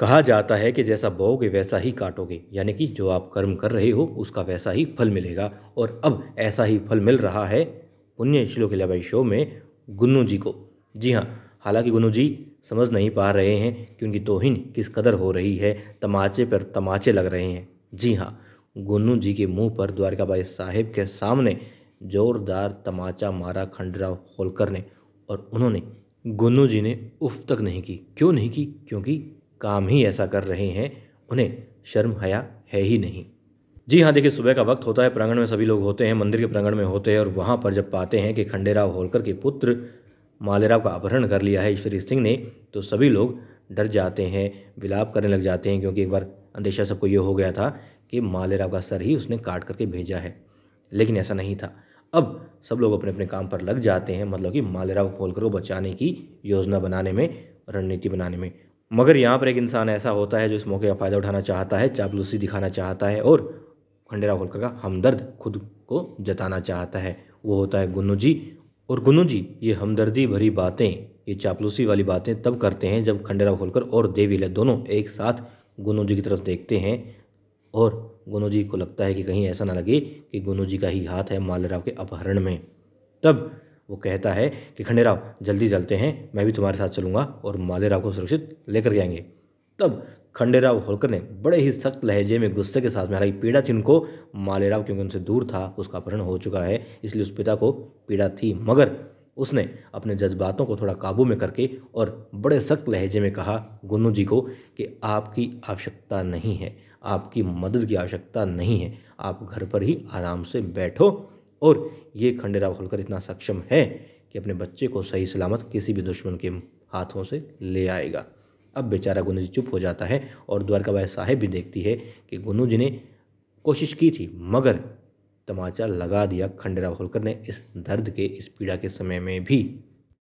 कहा जाता है कि जैसा बोओगे वैसा ही काटोगे यानी कि जो आप कर्म कर रहे हो उसका वैसा ही फल मिलेगा और अब ऐसा ही फल मिल रहा है पुण्य श्लोक लबाई शो में गुन्नू जी को जी हाँ हालांकि गुन्नू जी समझ नहीं पा रहे हैं कि उनकी तोहिन किस कदर हो रही है तमाचे पर तमाचे लग रहे हैं जी हाँ गुन्नू जी के मुंह पर द्वारका बाई साहेब के सामने जोरदार तमाचा मारा खंडराव होलकर ने और उन्होंने गुन्नू जी ने उफ तक नहीं की क्यों नहीं की क्योंकि काम ही ऐसा कर रहे हैं उन्हें शर्म हया है ही नहीं जी हाँ देखिए सुबह का वक्त होता है प्रांगण में सभी लोग होते हैं मंदिर के प्रांगण में होते हैं और वहाँ पर जब पाते हैं कि खंडेराव होलकर के पुत्र मालेराव का अपहरण कर लिया है ईश्वरी सिंह ने तो सभी लोग डर जाते हैं विलाप करने लग जाते हैं क्योंकि एक बार अंदेशा सबको ये हो गया था कि मालेराव का सर ही उसने काट करके भेजा है लेकिन ऐसा नहीं था अब सब लोग अपने अपने काम पर लग जाते हैं मतलब कि मालेराव होलकर को बचाने की योजना बनाने में रणनीति बनाने में मगर यहाँ पर एक इंसान ऐसा होता है जो इस मौके का फ़ायदा उठाना चाहता है चापलूसी दिखाना चाहता है और खंडेरा होलकर का हमदर्द खुद को जताना चाहता है वो होता है गुन्नू जी और गुन्नू जी ये हमदर्दी भरी बातें ये चापलूसी वाली बातें तब करते हैं जब खंडेरा होलकर और देवी लय दोनों एक साथ गुन्नू जी की तरफ देखते हैं और गुनु जी को लगता है कि कहीं ऐसा ना लगे कि गुनू जी का ही हाथ है मालराव के अपहरण में तब वो कहता है कि खंडेराव जल्दी चलते हैं मैं भी तुम्हारे साथ चलूँगा और मालेराव को सुरक्षित लेकर के आएंगे तब खंडेराव होलकर ने बड़े ही सख्त लहजे में गुस्से के साथ में हालांकि पीड़ा थी उनको मालेराव क्योंकि उनसे दूर था उसका अपहरण हो चुका है इसलिए उस पिता को पीड़ा थी मगर उसने अपने जज्बातों को थोड़ा काबू में करके और बड़े सख्त लहजे में कहा गुन्नू जी को कि आपकी आवश्यकता नहीं है आपकी मदद की आवश्यकता नहीं है आप घर पर ही आराम से बैठो और ये खंडेराव होलकर इतना सक्षम है कि अपने बच्चे को सही सलामत किसी भी दुश्मन के हाथों से ले आएगा अब बेचारा गुनू जी चुप हो जाता है और द्वारकाबाई साहेब भी देखती है कि गुनू जी ने कोशिश की थी मगर तमाचा लगा दिया खंडेराव होलकर ने इस दर्द के इस पीड़ा के समय में भी